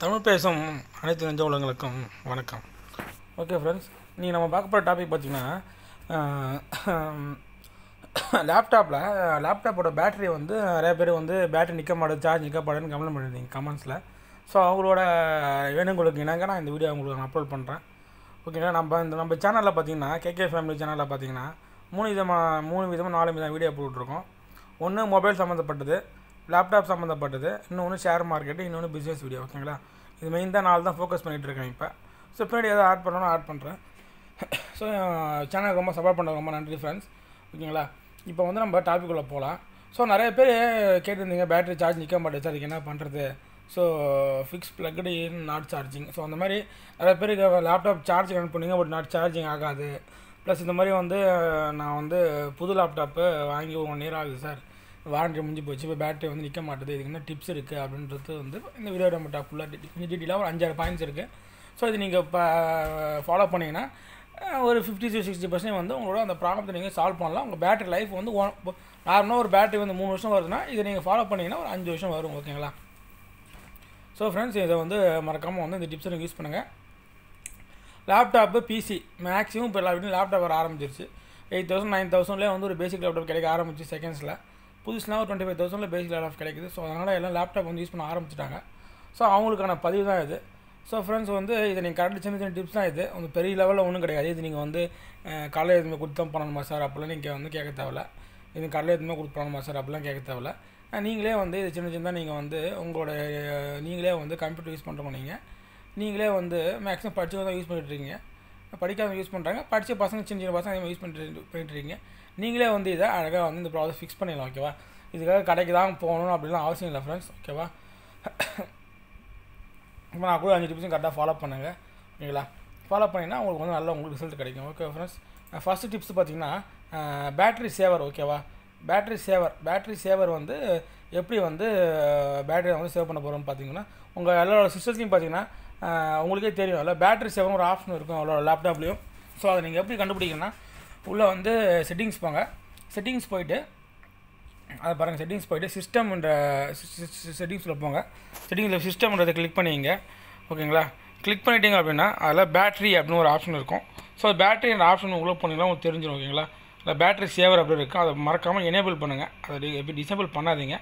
தமிழ் பேசும் அனைத்து நெஞ்ச உலகங்களுக்கும் வணக்கம் ஓகே ஃப்ரெண்ட்ஸ் நீங்கள் நம்ம பார்க்க போகிற டாபிக் பார்த்தீங்கன்னா லேப்டாப்பில் லேப்டாப்போட பேட்டரி வந்து நிறைய பேர் வந்து பேட்டரி நிற்க மாட்டேது சார்ஜ் நிற்க மாட்டேன்னு கம்ப்ளைண்ட் பண்ணியிருந்தீங்க கமெண்ட்ஸில் ஸோ அவங்களோட வேணுங்களுக்கு இணங்க நான் இந்த வீடியோ அவங்களுக்கு நான் அப்லோட் பண்ணுறேன் ஓகேங்களா நம்ம இந்த நம்ம சேனலில் பார்த்தீங்கன்னா கேகே ஃபேமிலி சேனலில் பார்த்தீங்கன்னா மூணு விதமாக மூணு விதமாக நாலு விதமாக வீடியோ போட்டுருக்கோம் ஒன்று மொபைல் சம்மந்தப்பட்டது லேப்டாப் சம்மந்தப்பட்டது இன்னொன்று ஷேர் மார்க்கெட்டு இன்னொன்று பிஸ்னஸ் வீடியோ ஓகேங்களா இது மெயின் தான் நாள் தான் ஃபோக்கஸ் பண்ணிகிட்டு இருக்கேன் இப்போ ஸோ பின்னாடி எதாவது ஆட் பண்ணணும் ஆட் பண்ணுறேன் ஸோ சேனலுக்கு ரொம்ப சப்போர்ட் பண்ண ரொம்ப நன்றி ஃப்ரெண்ட்ஸ் ஓகேங்களா இப்போ வந்து நம்ம டாபிக்குள்ளே போகலாம் ஸோ நிறைய பேர் கேட்டிருந்தீங்க பேட்டரி சார்ஜ் நிற்க மாட்டேன் சார் என்ன பண்ணுறது so fix plugged in not charging so அந்த மாதிரி நிறைய பேருக்கு லேப்டாப் சார்ஜ் கனெக்ட் பண்ணிங்க பட் நாட் சார்ஜிங் ஆகாது ப்ளஸ் இந்த மாதிரி வந்து நான் வந்து புது லேப்டாப்பு வாங்கி ஒன் இயர் ஆகுது சார் வாரண்டி முடிஞ்சு போச்சு இப்போ பேட்டரி வந்து நிற்க மாட்டேது இதுக்கு என்ன டிப்ஸ் இருக்குது அப்படின்றது வந்து இந்த வீடியோ நம்ம டாக் ஃபுல்லாக டீட்டெயிலாக ஒரு அஞ்சாறு பாயிண்ட்ஸ் இருக்குது ஸோ இது நீங்கள் இப்போ ஃபாலோ பண்ணிங்கன்னா ஒரு ஃபிஃப்டி டு சிக்ஸ்டி பர்சன்ட் வந்து உங்களோட அந்த ப்ராப்ளத்தை நீங்கள் சால்வ் பண்ணலாம் உங்கள் பேட்டரி லைஃப் வந்து ஒன் நார்மலாக ஒரு பேட்டரி வந்து மூணு வருஷம் வருதுன்னா இதை நீங்கள் ஃபாலோ பண்ணிங்கன்னா ஒரு அஞ்சு வருஷம் வரும் ஓகேங்களா ஸோ ஃப்ரெண்ட்ஸ் இதை வந்து மறக்காமல் வந்து இந்த டிப்ஸை யூஸ் பண்ணுங்கள் லேப்டாப்பு பிசி மேக்ஸிமம் இப்போ எல்லா வீட்லையும் லேப்டாப் வர ஆரம்பிச்சிருச்சு எயிட் தௌசண்ட் நைன் தௌசண்ட்லேயே வந்து ஒரு பேசிக் லேப்டாப் கிடைக்க ஆரம்பிச்சு செகண்ட்ஸில் புதுசுலாம் ஒரு டுவெண்ட்டி ஃபைவ் தௌசண்டில் பேசிக் லேப்டாப் கிடைக்குது ஸோ அதனால் எல்லாம் லேப்டாப் வந்து யூஸ் பண்ண ஆரம்பிச்சிட்டாங்க ஸோ அவங்களுக்கான பதிவு தான் இது ஸோ ஃப்ரெண்ட்ஸ் வந்து இதை நீங்கள் கரெக்ட் சின்ன சின்ன டிப்ஸ் தான் இது வந்து பெரிய லெவலில் ஒன்றும் கிடையாது இது நீங்கள் வந்து காலையில் எதுவுமே கொடுத்தா பண்ணணுமா சார் அப்படிலாம் நீங்கள் வந்து கேட்க தேவையில்ல இது கடலை எதுவுமே கொடுத்து பண்ணணுமா சார் அப்படிலாம் கேட்க தேவையில்ல நீங்களே வந்து இது சின்ன சின்னதாக நீங்கள் வந்து உங்களோட நீங்களே வந்து கம்ப்யூட்டர் யூஸ் பண்ணுறவங்க நீங்கள் நீங்களே வந்து மேக்ஸிமம் படித்தவங்க தான் யூஸ் பண்ணிட்டுருக்கீங்க படிக்காதவங்க யூஸ் பண்ணுறாங்க படித்த பசங்க சின்ன சின்ன பசங்க யூஸ் பண்ணிட்டு பண்ணிட்டுருக்கீங்க நீங்களே வந்து இதை அழகாக வந்து இந்த ப்ராசஸ் ஃபிக்ஸ் பண்ணிடலாம் ஓகேவா இதுக்காக கடைக்கு தான் போகணும் அப்படிலாம் அவசியம் இல்லை ஃப்ரெண்ட்ஸ் ஓகேவா இப்போ நான் கூட அஞ்சு டிப்ஸும் கரெக்டாக ஃபாலோ பண்ணுங்கள் ஓகேங்களா ஃபாலோ பண்ணிங்கன்னா உங்களுக்கு வந்து நல்ல உங்களுக்கு ரிசல்ட் கிடைக்கும் ஓகே ஃப்ரெண்ட்ஸ் ஃபஸ்ட்டு டிப்ஸ் பார்த்திங்கன்னா பேட்ரி சேவர் ஓகேவா பேட்ரி சேவர் பேட்ரி சேவர் வந்து எப்படி வந்து பேட்டரியை வந்து சேவ் பண்ண போகிறோம்னு பார்த்தீங்கன்னா உங்கள் எல்லாரோட சிஸ்டத்துலையும் பார்த்தீங்கன்னா உங்களுக்கே தெரியும் இல்லை பேட்ரி சேவரும் ஒரு ஆப்ஷன் இருக்கும் அவ்வளோ லேப்டாப்லேயும் ஸோ அதை நீங்கள் எப்படி கண்டுபிடிக்கணும்னா உள்ளே வந்து செட்டிங்ஸ் போங்க செட்டிங்ஸ் போயிட்டு அதை பாருங்கள் செட்டிங்ஸ் போயிட்டு சிஸ்டம்ன்ற செட்டிங்ஸில் போங்க செட்டிங்ஸில் சிஸ்டம்ன்றதை கிளிக் பண்ணிங்க ஓகேங்களா கிளிக் பண்ணிட்டீங்க அப்படின்னா அதில் பேட்ரி அப்படின்னு ஒரு ஆப்ஷன் இருக்கும் ஸோ பேட்ரி அந்த ஆப்ஷன் உள்ளே போனீங்களா உங்களுக்கு தெரிஞ்சிடும் ஓகேங்களா இல்லை பேட்ரி சேவர் அப்படி இருக்கும் அதை மறக்காமல் எனேபிள் பண்ணுங்கள் அதை எப்படி டிசேபிள் பண்ணாதீங்க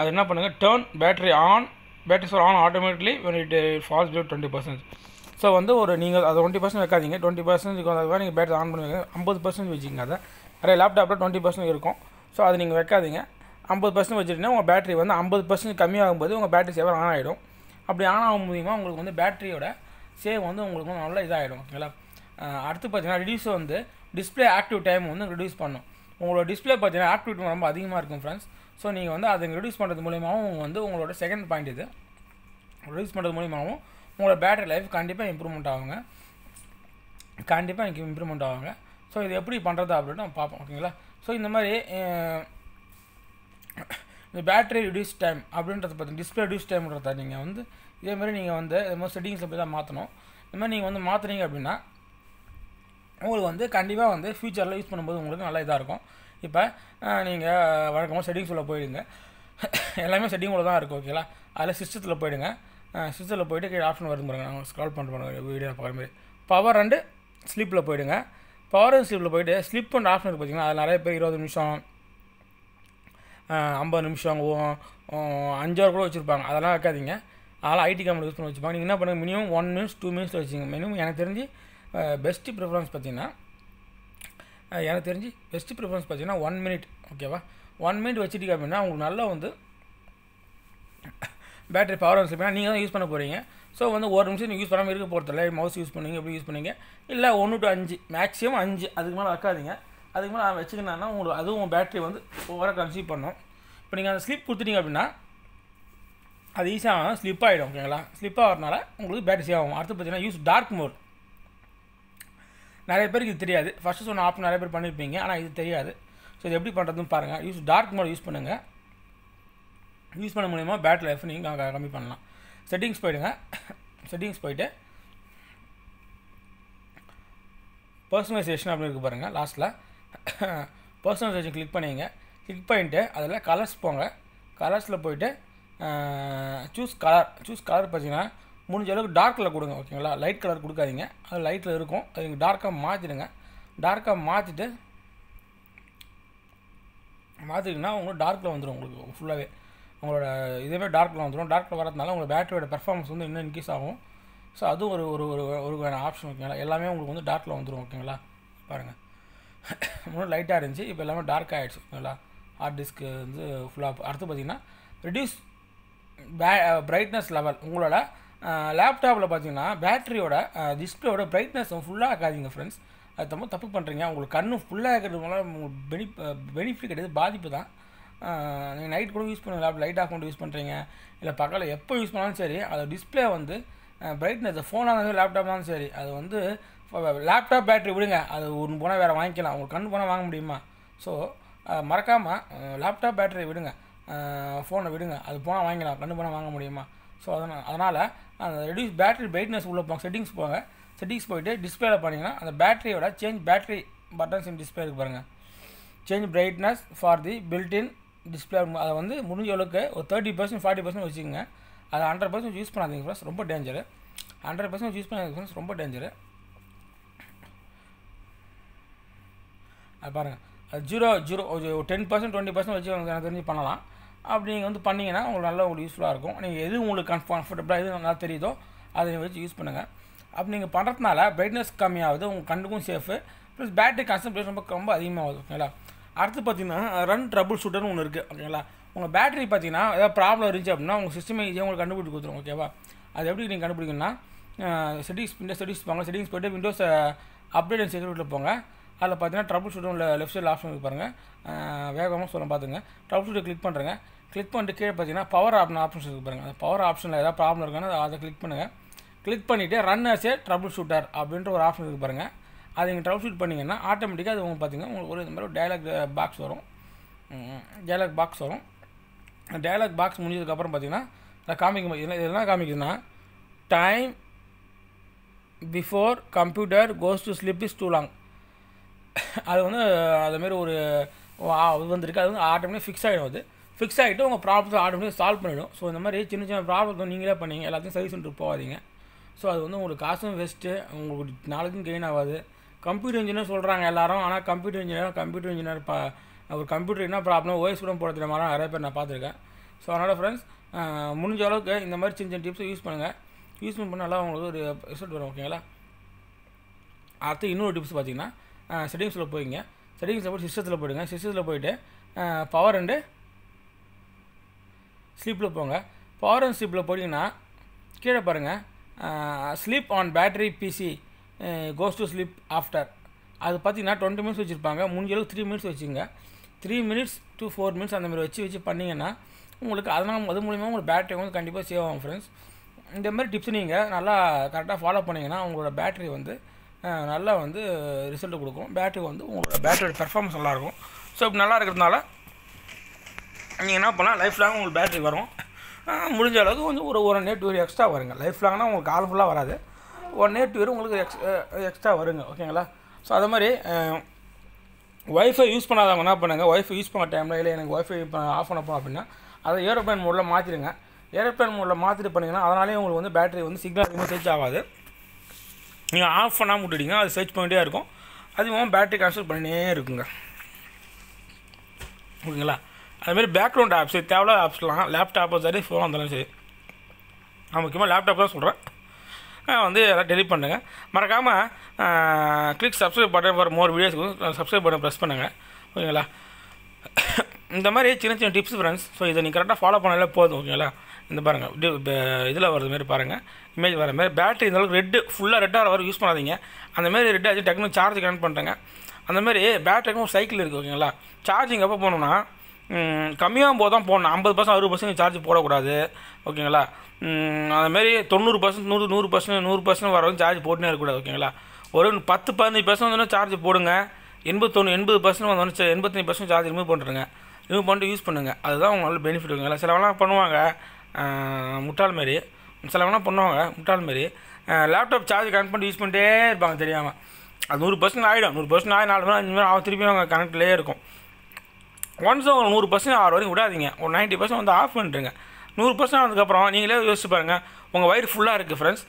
அது என்ன பண்ணுங்கள் turn battery on battery saver on automatically when it falls below twenty percent so வந்து ஒரு நீங்கள் அதை டுவெண்ட்டி பர்சன்ட் வைக்காதீங்க டுவெண்ட்டி பர்சன்ட் அதுக்காக நீங்கள் பேட்டரி ஆன் பண்ணுவீங்க ஐம்பது பர்சன்ட் வச்சுக்கிங்க அதை நிறைய லேப்டாப்பில் டுவெண்ட்டி பர்சன்ட் இருக்கும் ஸோ அது நீங்கள் வைக்காதீங்க ஐம்பது பர்சன்ட் வச்சுட்டிங்கன்னா உங்கள் பேட்டரி வந்து ஐம்பது பர்சன்ட் கம்மியாகும்போது உங்கள் பேட்டரி சேவர் ஆன் ஆகிடும் அப்படி ஆன் ஆகும் மூலியமாக உங்களுக்கு வந்து பேட்டரியோட சேவ் வந்து உங்களுக்கு வந்து நல்லா இதாகிடும் ஓகேங்களா அடுத்து பார்த்தீங்கன்னா ரிடியூஸ் வந்து டிஸ்பிளே ஆக்டிவ் டைம் வந்து ரிடியூஸ் பண்ணும் உங்களோட டிஸ்பிளே பார்த்தீங்கன்னா ஆக்டிவிட்டி ரொம்ப அதிகமாக இருக்கும் ஃப்ரெண்ட்ஸ் ஸோ நீங்கள் வந்து அதை ரிடியூஸ் பண்ணுறது மூலியமாகவும் வந்து உங்களோட செகண்ட் பாயிண்ட் இது ரிடியூஸ் பண்ணுறது மூலியமாகவும் உங்களோட பேட்டரி லைஃப் கண்டிப்பாக இம்ப்ரூவ்மெண்ட் ஆகுங்க கண்டிப்பாக எனக்கு இம்ப்ரூவ்மெண்ட் ஆகுங்க ஸோ இது எப்படி பண்ணுறது அப்படின்னு பார்ப்போம் ஓகேங்களா ஸோ இந்த மாதிரி இந்த பேட்டரி ரிடியூஸ் டைம் அப்படின்றத பார்த்தீங்கன்னா டிஸ்பிளே ரிடியூஸ் டைம்ன்றத நீங்கள் வந்து இதேமாதிரி நீங்கள் வந்து இது மாதிரி செட்டிங்ஸில் போய் தான் மாற்றணும் இந்த மாதிரி நீங்கள் வந்து மாற்றுறீங்க அப்படின்னா உங்களுக்கு வந்து கண்டிப்பாக வந்து ஃப்யூச்சரில் யூஸ் பண்ணும்போது உங்களுக்கு நல்லா இதாக இருக்கும் இப்போ நீங்கள் வழக்கமாக செட்டிங்ஸ் உள்ளே போயிடுங்க எல்லாமே செட்டிங் உள்ள தான் இருக்கும் ஓகேங்களா அதில் சிஸ்டத்தில் போயிடுங்க சுவிட்சரில் போய்ட்டு கீழே ஆப்ஷன் வருது பாருங்கள் நான் ஸ்க்ரால் பண்ணுறோம் வீடியோ பார்க்குற மாதிரி பவர் அண்டு ஸ்லிப்பில் போயிடுங்க பவர் அண்ட் ஸ்லிப்பில் போயிட்டு ஸ்லிப் அண்ட் ஆப்ஷன் இருக்குது பார்த்தீங்கன்னா அது நிறைய பேர் இருபது நிமிஷம் ஐம்பது நிமிஷம் அஞ்சு கூட வச்சுருப்பாங்க அதெல்லாம் வைக்காதீங்க அதெல்லாம் ஐடி கம்பெனி யூஸ் பண்ணி வச்சுப்பாங்க நீங்கள் என்ன பண்ணுங்கள் minimum one minutes two minutes வச்சுங்க மினிமம் எனக்கு தெரிஞ்சு பெஸ்ட்டு ப்ரிஃபரன்ஸ் பார்த்தீங்கன்னா எனக்கு தெரிஞ்சு பெஸ்ட்டு ப்ரிஃபரன்ஸ் பார்த்தீங்கன்னா ஒன் மினிட் ஓகேவா ஒன் மினிட் வச்சுட்டீங்க அப்படின்னா உங்களுக்கு நல்லா வந்து பேட்டரி பவர் ஆன் நீங்கள் தான் யூஸ் பண்ண போகிறீங்க ஸோ வந்து ஒரு நிமிஷம் நீங்கள் யூஸ் பண்ணாமல் இருக்க போகிறதில்ல மவுஸ் யூஸ் பண்ணுங்க எப்படி யூஸ் பண்ணுங்கள் இல்லை ஒன்று டு அஞ்சு மேக்ஸிமம் அஞ்சு அதுக்கு மேலே வைக்காதீங்க அதுக்கு மேலே வச்சுக்கணும்னா உங்களுக்கு அதுவும் பேட்டரி வந்து ஓவராக கன்சியூம் பண்ணும் இப்போ நீங்கள் அந்த ஸ்லிப் கொடுத்துட்டீங்க அப்படின்னா அது ஈஸியாக ஸ்லிப் ஆகிடும் ஓகேங்களா ஸ்லிப் ஆகிறதுனால உங்களுக்கு பேட்டரி ஆகும் அடுத்து பார்த்தீங்கன்னா யூஸ் டார்க் மோட் நிறைய பேருக்கு இது தெரியாது ஃபஸ்ட்டு சொன்ன ஆப் நிறைய பேர் பண்ணியிருப்பீங்க ஆனால் இது தெரியாது ஸோ இது எப்படி பண்ணுறதுன்னு பாருங்கள் யூஸ் டார்க் மோட் யூஸ் பண்ணுங்கள் யூஸ் பண்ண மூலிமா பேட்டரி லைஃப் நீங்கள் கம்மி பண்ணலாம் செட்டிங்ஸ் போயிடுங்க செட்டிங்ஸ் போயிட்டு பர்சனலைசேஷன் அப்படின்னு இருக்குது பாருங்கள் லாஸ்ட்டில் பர்சனலைசேஷன் கிளிக் பண்ணிங்க கிளிக் பண்ணிவிட்டு அதில் கலர்ஸ் போங்க கலர்ஸில் போயிட்டு சூஸ் கலர் சூஸ் கலர் பார்த்தீங்கன்னா முடிஞ்ச அளவுக்கு டார்க்கில் கொடுங்க ஓகேங்களா லைட் கலர் கொடுக்காதீங்க அது லைட்டில் இருக்கும் அது நீங்கள் டார்க்காக மாற்றிடுங்க டார்க்காக மாற்றிட்டு மாற்றிட்டிங்கன்னா உங்களுக்கு டார்க்கில் வந்துடும் உங்களுக்கு ஃபுல்லாகவே உங்களோட இதுவே டார்க்கில் வந்துடும் டார்க்கில் வரதுனால உங்களோட பேட்டரியோட பெர்ஃபார்மன்ஸ் வந்து இன்னும் இன்க்ரீஸ் ஆகும் ஸோ அதுவும் ஒரு ஒரு ஒரு ஒரு வேணாம் ஆப்ஷன் ஓகேங்களா எல்லாமே உங்களுக்கு வந்து டார்க்கில் வந்துடும் ஓகேங்களா பாருங்கள் முன்னாடி லைட்டாக இருந்துச்சு இப்போ எல்லாமே டார்க் ஆகிடுச்சு ஓகேங்களா ஹார்ட் டிஸ்க்கு வந்து ஃபுல்லாக அடுத்து பார்த்தீங்கன்னா ரிடியூஸ் பே பிரைட்னஸ் லெவல் உங்களோட லேப்டாப்பில் பார்த்தீங்கன்னா பேட்டரியோட டிஸ்பிளேயோட பிரைட்னஸ் ஃபுல்லாக ஆக்காதீங்க ஃப்ரெண்ட்ஸ் அது தப்பு தப்பு பண்ணுறீங்க உங்களுக்கு கண்ணு ஃபுல்லாக இருக்கிறதுனால பெனி பெனிஃபிட் uh, கிடையாது பாதிப்பு தான் நீங்கள் நைட் கூட யூஸ் பண்ணுங்க லேப் லைட் ஆஃப் யூஸ் பண்ணுறீங்க இல்லை பக்கத்தில் எப்போ யூஸ் பண்ணாலும் சரி அதை டிஸ்பிளே வந்து பிரைட்னஸ் ஃபோனாக இருந்தாலும் லேப்டாப்னாலும் சரி அது வந்து லேப்டாப் பேட்ரி விடுங்க அது ஒன்று போனால் வேறு வாங்கிக்கலாம் உங்களுக்கு கண் போனால் வாங்க முடியுமா ஸோ மறக்காமல் லேப்டாப் பேட்ரி விடுங்க ஃபோனை விடுங்க அது போனால் வாங்கிக்கலாம் கண் போனால் வாங்க முடியுமா ஸோ அதனால் அதனால் அந்த ரெடியூஸ் பேட்ரி பிரைட்னஸ் உள்ளே போங்க செட்டிங்ஸ் போங்க செட்டிங்ஸ் போயிட்டு டிஸ்பிளேல பண்ணிங்கன்னா அந்த பேட்டரியோட change battery buttons in display இருக்கு பாருங்கள் change brightness for the built in display அதை வந்து முடிஞ்ச அளவுக்கு ஒரு தேர்ட்டி பர்சன்ட் ஃபார்ட்டி பர்சன்ட் வச்சுக்கோங்க அதை ஹண்ட்ரட் பர்சன்ட் யூஸ் பண்ணாதீங்க ஃப்ரெண்ட்ஸ் ரொம்ப டேஞ்சரு ஹண்ட்ரட் பர்சன்ட் யூஸ் பண்ணாதீங்க ஃப்ரெண்ட்ஸ் ரொம்ப டேஞ்சரு அது பாருங்கள் அது ஜீரோ ஜீரோ ஒரு டென் பர்சன்ட் டுவெண்ட்டி பர்சன்ட் வச்சு எனக்கு தெரிஞ்சு பண்ணலாம் அப்படி நீங்கள் வந்து பண்ணிங்கன்னா உங்களுக்கு நல்லா உங்களுக்கு யூஸ்ஃபுல்லாக இருக்கும் நீங்கள் எது உங்களுக்கு கம்ஃப கம்ஃபர்டபுளாக எது நல்லா தெரியுதோ அதை நீங்கள் வச்சு யூஸ் பண்ணுங்கள் அப்படி நீங்கள் பண்ணுறதுனால பிரைட்னஸ் கம்மியாகுது உங்கள் கண்டுக்கும் சேஃபு ப்ளஸ் பேட்டரி கான்சன்ட்ரேஷன் ரொம்ப ரொம்ப அதிகமாகுது ஓகேங்களா அடுத்து பார்த்தீங்கன்னா ரன் ட்ரபுள் ஷூட்டர்னு ஒன்று இருக்குது ஓகேங்களா உங்கள் பேட்டரி பார்த்தீங்கன்னா ஏதாவது ப்ராப்ளம் இருந்துச்சு அப்படின்னா உங்கள் சிஸ்டமே ஈஸியாக உங்களுக்கு கண்டுபிடிச்சி கொடுத்துரும் ஓகேவா அது எப்படி நீங்கள் கண்டுபிடிக்கணும்னா செட்டிங்ஸ் விண்டோஸ் செட்டிங்ஸ் போங்க செட்டிங்ஸ் போய்ட்டு விண்டோஸ் அப்டேட் அண்ட் செக்யூரிட்டியில் போங்க அதில் பார்த்தீங்கன்னா ட்ரபுள் ஷூட்டும் உள்ள லெஃப்ட் சைடில் ஆப்ஷன் இருக்கு பாருங்கள் வேகமாக சொல்லணும் பார்த்துங்க ட்ரபுள் ஷூட்டை கிளிக் பண்ணுறேங்க கிளிக் பண்ணிட்டு கீழே பார்த்தீங்கன்னா பவர் ஆப்ஷன் ஆப்ஷன்ஸ் இருக்குது பாருங்கள் அந்த பவர் ஆப்ஷனில் ஏதாவது ப்ராப்ளம் இருக்குன்னா அதை கிளிக் பண்ணுங்கள் கிளிக் பண்ணிவிட்டு run as a troubleshooter அப்படின்ற ஒரு ஆப்ஷன் இருக்குது பாருங்கள் அதை நீங்கள் ட்ரவுட் ஷூட் பண்ணிங்கன்னா ஆட்டோமேட்டிக்காக அது உங்களுக்கு பார்த்தீங்கன்னா உங்களுக்கு ஒரு இந்த uh, மாதிரி ஒரு டயலாக் பாக்ஸ் வரும் டயலாக் பாக்ஸ் வரும் டயலாக் பாக்ஸ் முடிஞ்சதுக்கப்புறம் பார்த்திங்கன்னா நான் காமிக்கும் என்ன இதெல்லாம் காமிக்குதுன்னா time before computer goes to sleep is too long அது வந்து அதுமாரி ஒரு இது வந்துருக்கு அது வந்து ஆட்டோமேட்டிக் ஃபிக்ஸ் ஆகிடும் அது ஃபிக்ஸ் ஆகிட்டு உங்கள் ப்ராப்ளத்தை ஆட்டோமேட்டிக் சால்வ் பண்ணிவிடும் ஸோ இந்த மாதிரி சின்ன சின்ன ப்ராப்ளத்தை நீங்களே பண்ணீங்க எல்லாத்தையும் சர்வீஸ் சென்டர் போகாதீங்க ஸோ அது வந்து உங்களுக்கு காசும் வேஸ்ட்டு உங்களுக்கு நாளைக்கும் கெயின் ஆகாது கம்ப்யூட்டர் இன்ஜினியர் சொல்கிறாங்க எல்லாரும் ஆனால் கம்ப்யூட்டர் இன்ஜினியர் கம்ப்யூட்டர் இன்ஜினியர் பா ஒரு கம்ப்யூட்டர் என்ன ப்ராப்ளம் ஓஎஸ் கூட போட தெரியாமல் நிறைய பேர் நான் பார்த்துருக்கேன் ஸோ அதனால் ஃப்ரெண்ட்ஸ் முடிஞ்ச அளவுக்கு இந்த மாதிரி சின்ன சின்ன டிப்ஸை யூஸ் பண்ணுங்கள் யூஸ் பண்ண நல்லா உங்களுக்கு ஒரு ரிசல்ட் வரும் ஓகேங்களா அடுத்து இன்னொரு டிப்ஸ் பார்த்தீங்கன்னா செட்டிங்ஸில் போய்ங்க செட்டிங்ஸில் போய் சிஸ்டத்தில் போயிடுங்க சிஸ்டத்தில் போயிட்டு பவர் அண்டு ஸ்லீப்பில் போங்க பவர் அண்ட் ஸ்லீப்பில் போட்டிங்கன்னா கீழே பாருங்கள் sleep on battery PC goes to sleep after அது பார்த்தீங்கன்னா டுவெண்ட்டி மினிட்ஸ் வச்சுருப்பாங்க முடிஞ்சளவுக்கு த்ரீ மினிட்ஸ் வச்சுங்க three minutes to four minutes அந்த மாதிரி வச்சு வச்சு பண்ணிங்கன்னா உங்களுக்கு அதனால் அது மூலிமா உங்களுக்கு பேட்டரி வந்து கண்டிப்பாக சேவ் ஆகும் ஃப்ரெண்ட்ஸ் இந்த மாதிரி டிப்ஸ் நீங்கள் நல்லா கரெக்டாக ஃபாலோ பண்ணிங்கன்னா உங்களோட பேட்டரி வந்து நல்லா வந்து ரிசல்ட் கொடுக்கும் பேட்டரி வந்து உங்களோட பேட்டரியோட பெர்ஃபார்மன்ஸ் நல்லாயிருக்கும் ஸோ இப்போ நல்லா இருக்கிறதுனால நீங்கள் என்ன பண்ணால் லைஃப் லாங் உங்களுக்கு பேட்டரி வரும் முடிஞ்ச அளவுக்கு வந்து ஒரு ஒரு நேட் டூ எக்ஸ்ட்ரா வருங்க லைஃப் லாங்னால் உங்களுக்கு கால் ஃபுல்லாக வராது ஒரு டூ இயர் உங்களுக்கு எக்ஸ் எக்ஸ்ட்ரா eh, eh, வருங்க ஓகேங்களா ஸோ அதே மாதிரி ஒய்ஃபை eh, யூஸ் பண்ணாதவங்க என்ன பண்ணுங்கள் ஒய்ஃபை யூஸ் பண்ண டைமில் இல்லை எனக்கு ஒய்ஃபை ஆஃப் பண்ண போனோம் அப்படின்னா அதை ஏரோப்ளைன் மோடில் மாற்றிடுங்க ஏரோப்ளைன் மோடில் மாற்றிட்டு பண்ணிங்கன்னா அதனாலே உங்களுக்கு வந்து பேட்டரி வந்து சிக்னல் அதிகமாக சர்ச் ஆகாது நீங்கள் ஆஃப் பண்ணாமல் விட்டுட்டீங்க அது சர்ச் பண்ணிகிட்டே இருக்கும் அதுவும் பேட்டரி கன்சல்ட் பண்ணினே இருக்குங்க ஓகேங்களா அதுமாரி பேக்ரவுண்ட் ஆப்ஸ் தேவையான ஆப்ஸ்லாம் லேப்டாப்பும் சரி ஃபோனாக இருந்தாலும் சரி நான் முக்கியமாக லேப்டாப் தான் சொல்கிறேன் வந்து எல்லாம் டெலிட் பண்ணுங்கள் மறக்காமல் click subscribe button for more videos subscribe button press பண்ணுங்கள் ஓகேங்களா இந்த மாதிரி சின்ன சின்ன டிப்ஸ் ஃப்ரெண்ட்ஸ் ஸோ இதை நீங்கள் கரெக்டாக ஃபாலோ பண்ணாலே போதும் ஓகேங்களா இந்த பாருங்கள் இதில் வர்றது மாதிரி பாருங்கள் இமேஜ் வர மாதிரி பேட்டரி இந்தளவுக்கு ரெட்டு ஃபுல்லாக ரெட்டாக வர யூஸ் பண்ணாதீங்க அந்த மாதிரி ரெட்டாக டக்குன்னு சார்ஜ் கனெக்ட் பண்ணுறேங்க அந்த மாதிரி பேட்டரிக்கும் சைக்கிள் இருக்குது ஓகேங்களா சார்ஜிங் எப்போ போகணுன்னா கம்மியாகும் போது தான் போடணும் ஐம்பது பர்சன்ட் அறுபது பர்சன்ட் சார்ஜ் போடக்கூடாது ஓகேங்களா அதுமாரி தொண்ணூறு பர்சன்ட் நூறு நூறு பர்சன்ட் நூறு பர்சன்ட் வரவங்க சார்ஜ் போட்டுனே இருக்கக்கூடாது ஓகேங்களா ஒரு பத்து பதினஞ்சு பர்சன்ட் வந்தோன்னா சார்ஜ் போடுங்க எண்பது எண்பது பர்சன்ட் வந்தோடனே எண்பத்தஞ்சு பர்சன்ட் சார்ஜ் ரிமூவ் பண்ணுறேங்க ரிமூவ் பண்ணிட்டு யூஸ் பண்ணுங்கள் அதுதான் உங்களுக்கு பெனிஃபிட் இருக்குங்களா சிலவெல்லாம் பண்ணுவாங்க முட்டாள் மாரி சிலவெல்லாம் பண்ணுவாங்க முட்டாள் மாரி லேப்டாப் சார்ஜ் கனெக்ட் பண்ணி யூஸ் பண்ணிட்டே இருப்பாங்க தெரியாமல் அது நூறு பர்சன்ட் ஆகிடும் நூறு பர்சன்ட் ஆகி நாலு மணி அஞ்சு மணி ஆகும் திருப்பி அவங்க கனெக்ட்லேயே இருக்கும் ஒன்ஸ் உங்களுக்கு நூறு பர்சன்ட் ஆறு வரைக்கும் விடாதீங்க ஒரு நைன்ட்டி பர்சன்ட் வந்து ஆஃப் பண்ணுறீங்க நூறு பர்சன்ட் ஆனதுக்கப்புறம் நீங்களே யோசிச்சு பாருங்கள் உங்கள் வயிறு ஃபுல்லாக இருக்குது ஃப்ரெண்ட்ஸ்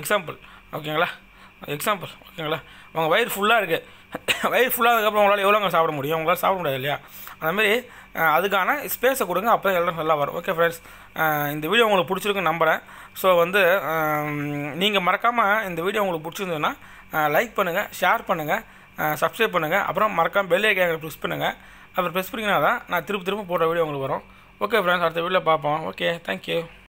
எக்ஸாம்பிள் ஓகேங்களா எக்ஸாம்பிள் ஓகேங்களா உங்கள் வயிறு ஃபுல்லாக இருக்குது வயிறு ஃபுல்லாகிறதுக்கப்புறம் உங்களால் எவ்வளோங்க சாப்பிட முடியும் உங்களால் சாப்பிட முடியாது இல்லையா அந்தமாரி அதுக்கான ஸ்பேஸை கொடுங்க அப்போ தான் எல்லாம் நல்லா வரும் ஓகே ஃப்ரெண்ட்ஸ் இந்த வீடியோ உங்களுக்கு பிடிச்சிருக்குன்னு நம்புகிறேன் ஸோ வந்து நீங்கள் மறக்காமல் இந்த வீடியோ உங்களுக்கு பிடிச்சிருந்ததுன்னா லைக் பண்ணுங்கள் ஷேர் பண்ணுங்கள் சப்ஸ்கிரைப் பண்ணுங்கள் அப்புறம் மறக்காமல் பெல் ஐக்கான ப்ரெஸ் பண்ணுங்கள் அப்புறம் ப்ரெஸ் பண்ணிங்கன்னா தான் நான் திரும்ப திரும்ப போடுற வீடியோ உங்களுக்கு வரும் ஓகே ஃப்ரெண்ட்ஸ் அடுத்த வீடியோவில் பார்ப்போம் ஓகே தேங்க்யூ